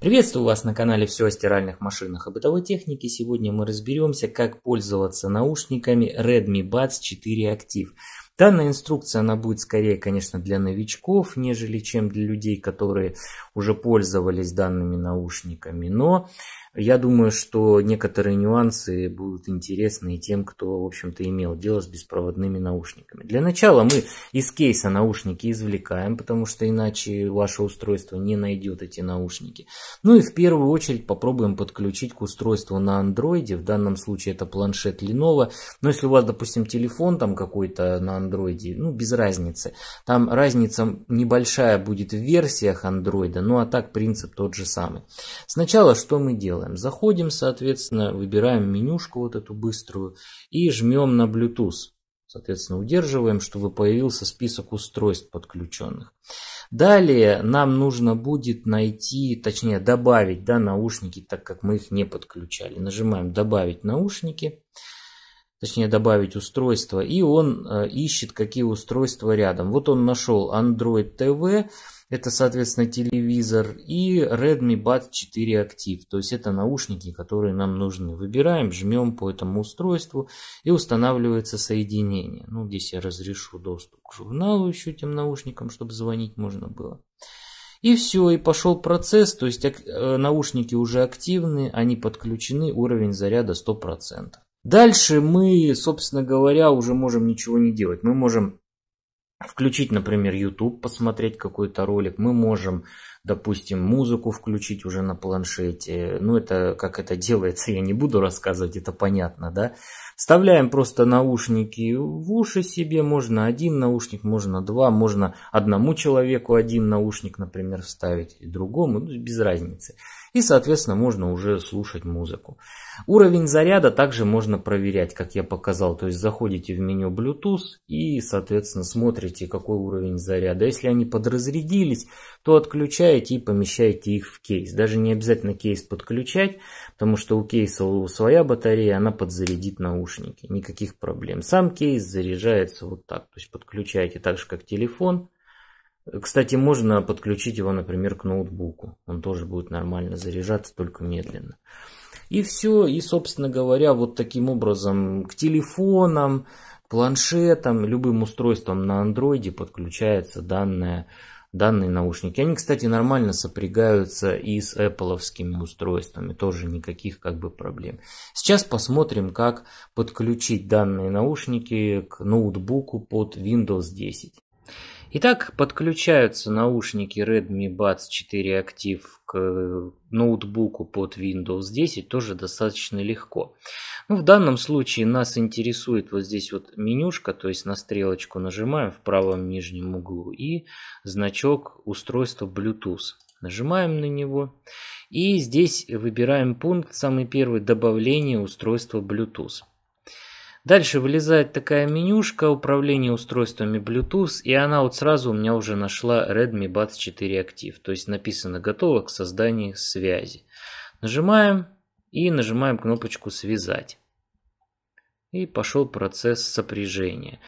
Приветствую вас на канале «Все о стиральных машинах и бытовой технике». Сегодня мы разберемся, как пользоваться наушниками Redmi Buds 4 Active. Данная инструкция, она будет скорее, конечно, для новичков, нежели чем для людей, которые уже пользовались данными наушниками. Но я думаю, что некоторые нюансы будут интересны и тем, кто, в общем-то, имел дело с беспроводными наушниками. Для начала мы из кейса наушники извлекаем, потому что иначе ваше устройство не найдет эти наушники. Ну и в первую очередь попробуем подключить к устройству на андроиде. В данном случае это планшет Lenovo. Но если у вас, допустим, телефон там какой-то на андроиде, ну без разницы. Там разница небольшая будет в версиях андроида, ну а так принцип тот же самый. Сначала что мы делаем? делаем? Заходим, соответственно, выбираем менюшку вот эту быструю и жмем на Bluetooth. Соответственно, удерживаем, чтобы появился список устройств подключенных. Далее нам нужно будет найти, точнее добавить да, наушники, так как мы их не подключали. Нажимаем «Добавить наушники» точнее добавить устройство, и он э, ищет, какие устройства рядом. Вот он нашел Android TV, это, соответственно, телевизор, и Redmi Buds 4 Active, то есть это наушники, которые нам нужны. Выбираем, жмем по этому устройству, и устанавливается соединение. Ну, здесь я разрешу доступ к журналу еще этим наушникам, чтобы звонить можно было. И все, и пошел процесс, то есть э, наушники уже активны, они подключены, уровень заряда 100%. Дальше мы, собственно говоря, уже можем ничего не делать. Мы можем включить, например, YouTube, посмотреть какой-то ролик. Мы можем, допустим, музыку включить уже на планшете. Ну, это как это делается, я не буду рассказывать, это понятно, да. Вставляем просто наушники в уши себе. Можно один наушник, можно два, можно одному человеку один наушник, например, вставить, другому, ну, без разницы. И, соответственно, можно уже слушать музыку. Уровень заряда также можно проверять, как я показал. То есть заходите в меню Bluetooth и, соответственно, смотрите, какой уровень заряда. Если они подразрядились, то отключаете и помещаете их в кейс. Даже не обязательно кейс подключать, потому что у кейса своя батарея, она подзарядит наушники. Никаких проблем. Сам кейс заряжается вот так. То есть подключаете так же, как телефон кстати, можно подключить его, например, к ноутбуку. Он тоже будет нормально заряжаться, только медленно. И все, и, собственно говоря, вот таким образом к телефонам, к планшетам, любым устройствам на андроиде подключается данная данные наушники. Они, кстати, нормально сопрягаются и с Apple устройствами, тоже никаких как бы проблем. Сейчас посмотрим, как подключить данные наушники к ноутбуку под Windows 10. Итак, подключаются наушники Redmi Buds 4 Active к э, ноутбуку под Windows 10 тоже достаточно легко. Ну, в данном случае нас интересует вот здесь вот менюшка, то есть на стрелочку нажимаем в правом нижнем углу и значок устройства Bluetooth. Нажимаем на него и здесь выбираем пункт самый первый «Добавление устройства Bluetooth». Дальше вылезает такая менюшка управления устройствами Bluetooth, и она вот сразу у меня уже нашла Redmi Buds 4 Active, то есть написано готово к созданию связи. Нажимаем и нажимаем кнопочку «Связать». И пошел процесс сопряжения.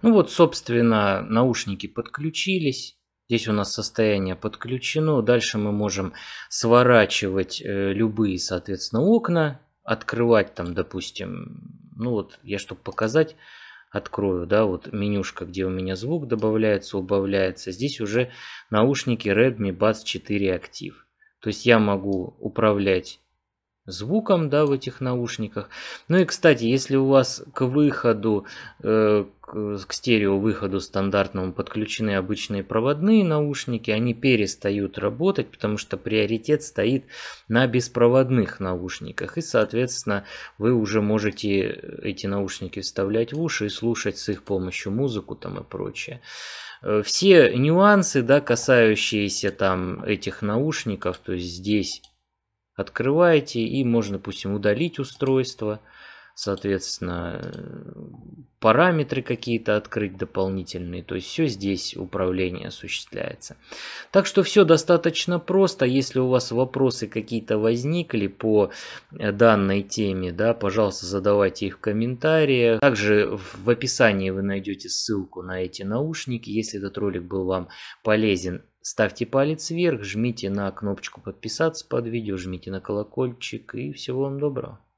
Ну вот, собственно, наушники подключились. Здесь у нас состояние подключено. Дальше мы можем сворачивать э, любые, соответственно, окна открывать там, допустим, ну вот я чтобы показать, открою, да, вот менюшка, где у меня звук добавляется, убавляется. Здесь уже наушники Redmi Buds 4 Active. То есть я могу управлять звуком, да, в этих наушниках. Ну и, кстати, если у вас к выходу, э, к, к стерео выходу стандартному подключены обычные проводные наушники, они перестают работать, потому что приоритет стоит на беспроводных наушниках. И, соответственно, вы уже можете эти наушники вставлять в уши и слушать с их помощью музыку там и прочее. Э, все нюансы, да, касающиеся там этих наушников, то есть здесь открываете и можно, допустим, удалить устройство, соответственно, параметры какие-то открыть дополнительные. То есть все здесь управление осуществляется. Так что все достаточно просто. Если у вас вопросы какие-то возникли по э, данной теме, да, пожалуйста, задавайте их в комментариях. Также в описании вы найдете ссылку на эти наушники. Если этот ролик был вам полезен, ставьте палец вверх, жмите на кнопочку подписаться под видео, жмите на колокольчик и всего вам доброго.